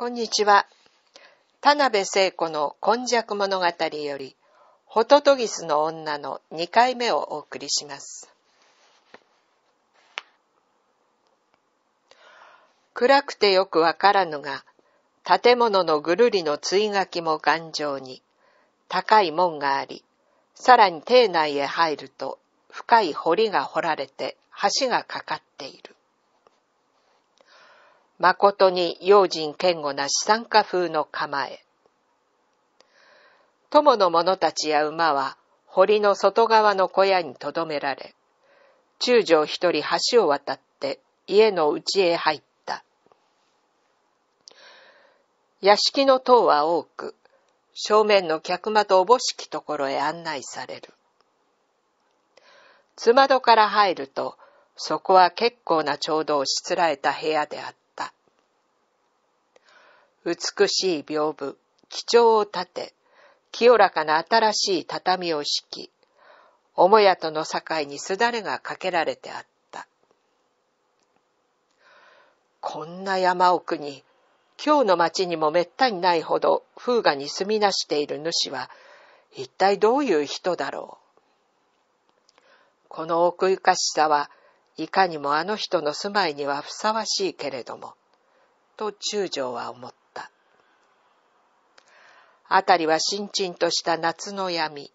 こんにちは。田辺聖子の今昔物語より、ホトトギスの女の2回目をお送りします。暗くてよくわからぬが、建物のぐるりの追垣も頑丈に、高い門があり、さらに邸内へ入ると深い堀が掘られて橋がかかっている。誠に用心堅固な資産家風の構え。友の者たちや馬は堀の外側の小屋にとどめられ、中将一人橋を渡って家の内へ入った。屋敷の塔は多く、正面の客間とおぼしきところへ案内される。つまどから入ると、そこは結構なちょうどをしつらえた部屋であった。美しい屏風、基調を立て、清らかな新しい畳を敷き、母屋との境にすだれがかけられてあった。こんな山奥に、今日の町にもめったにないほど風雅に住みなしている主は、一体どういう人だろう。この奥ゆかしさは、いかにもあの人の住まいにはふさわしいけれども、と中将は思った。あたりはしんちんとした夏の闇。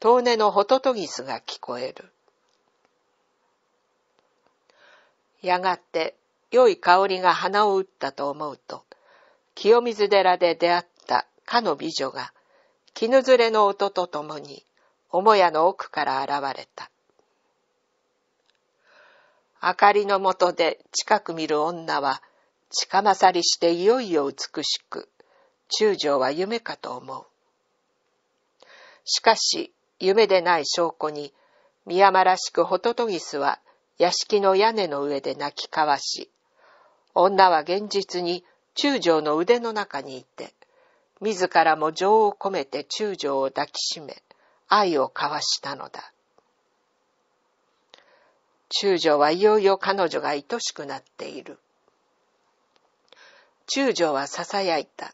遠根のホトトギスが聞こえる。やがて良い香りが鼻を打ったと思うと、清水寺で出会ったかの美女が、絹ずれの音とともに、母屋の奥から現れた。明かりのもとで近く見る女は、近まさりしていよいよ美しく、中将は夢かと思う。しかし、夢でない証拠に、宮まらしくホトトギスは屋敷の屋根の上で泣き交わし、女は現実に中将の腕の中にいて、自らも情を込めて中将を抱きしめ、愛を交わしたのだ。中将はいよいよ彼女が愛しくなっている。中将は囁いた。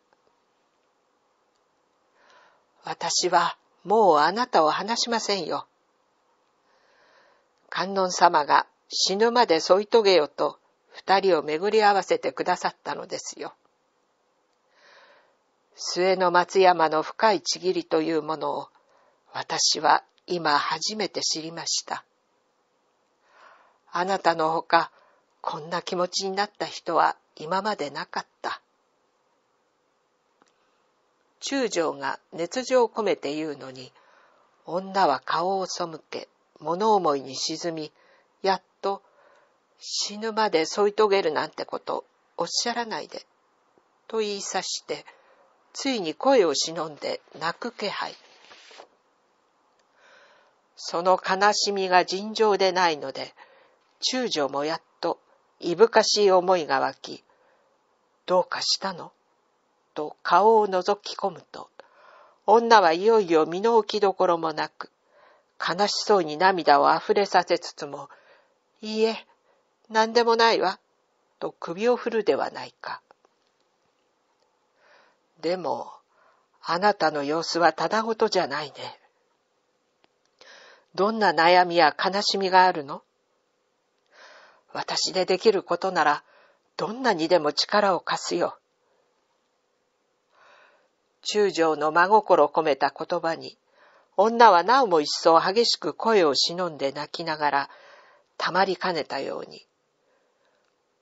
私はもうあなたを離しませんよ。観音様が死ぬまで添い遂げよと二人を巡り合わせてくださったのですよ。末の松山の深いちぎりというものを私は今初めて知りました。あなたのほかこんな気持ちになった人は今までなかった。中将が熱情を込めて言うのに、女は顔を背け、物思いに沈み、やっと死ぬまで添い遂げるなんてことおっしゃらないで、と言いさして、ついに声を忍んで泣く気配。その悲しみが尋常でないので、中将もやっといぶかしい思いが湧き、どうかしたのと顔を覗き込むと、女はいよいよ身の置きどころもなく、悲しそうに涙を溢れさせつつも、いいえ、何でもないわ、と首を振るではないか。でも、あなたの様子はただごとじゃないね。どんな悩みや悲しみがあるの私でできることなら、どんなにでも力を貸すよ。中将の真心込めた言葉に、女はなおも一層激しく声を忍んで泣きながら、たまりかねたように、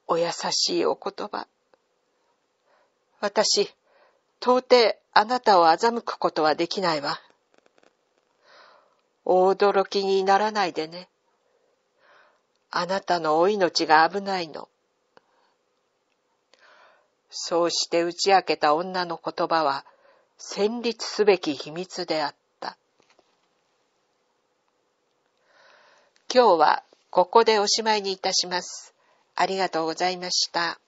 お優しいお言葉。私、到底あなたを欺くことはできないわ。お驚きにならないでね。あなたのお命が危ないの。そうして打ち明けた女の言葉は、戦慄すべき秘密であった。今日はここでおしまいにいたします。ありがとうございました。